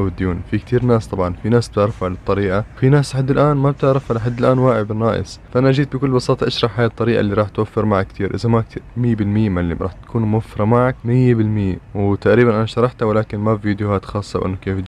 أو الديون في كثير ناس طبعا في ناس بتعرف على الطريقة في ناس لحد الآن ما بتعرف لحد الآن واعي بالناقص فأنا جيت بكل بساطة أشرح هاي الطريقة اللي راح توفر معك كثير إذا ما كثير 100% اللي راح تكون موفرة معك 100% وتقريبا أنا شرحتها ولكن ما في فيديوهات خاصة وإنه كيف